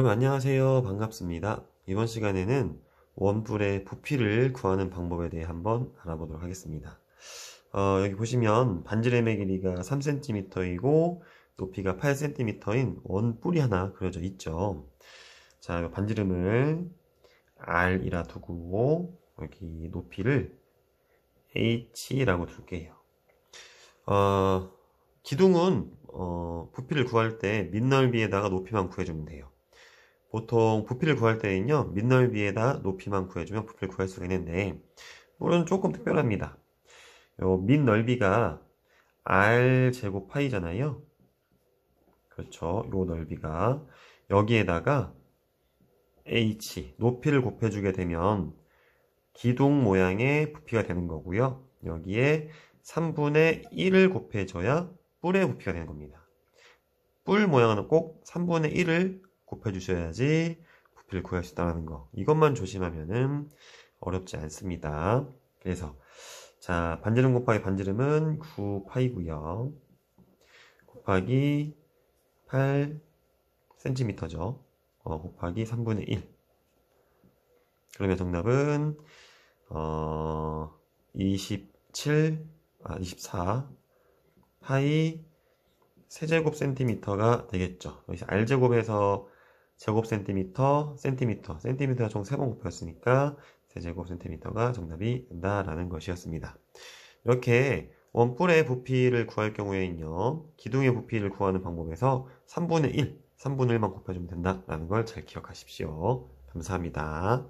안녕하세요. 반갑습니다. 이번 시간에는 원뿔의 부피를 구하는 방법에 대해 한번 알아보도록 하겠습니다. 어, 여기 보시면 반지름의 길이가 3cm이고 높이가 8cm인 원뿔이 하나 그려져 있죠. 자, 반지름을 R이라 두고 여기 높이를 H라고 둘게요. 어, 기둥은 어, 부피를 구할 때 밑넓이에다가 높이만 구해주면 돼요. 보통 부피를 구할 때는요 민넓이에다 높이만 구해주면 부피를 구할 수가 있는데 오늘은 조금 특별합니다 요 밑넓이가 r 제곱 파이잖아요 그렇죠 요 넓이가 여기에다가 h 높이를 곱해주게 되면 기둥 모양의 부피가 되는 거고요 여기에 3분의 1을 곱해줘야 뿔의 부피가 되는 겁니다 뿔 모양은 꼭 3분의 1을 곱해주셔야지 부피를 구할 수 있다는 거. 이것만 조심하면은 어렵지 않습니다. 그래서 자 반지름 곱하기 반지름은 9파이구요 곱하기 8cm죠. 어, 곱하기 3분의 1. 그러면 정답은 어, 27, 아, 24 파이 세제곱 센티미터가 되겠죠. 여기서 R제곱에서 제곱 센티미터, 센티미터, 센티미터가 총3번 곱했으니까 3 제곱 센티미터가 정답이 된다라는 것이었습니다. 이렇게 원뿔의 부피를 구할 경우에는요, 기둥의 부피를 구하는 방법에서 3분의 1, 3분의 1만 곱해주면 된다라는 걸 잘 기억하십시오. 감사합니다.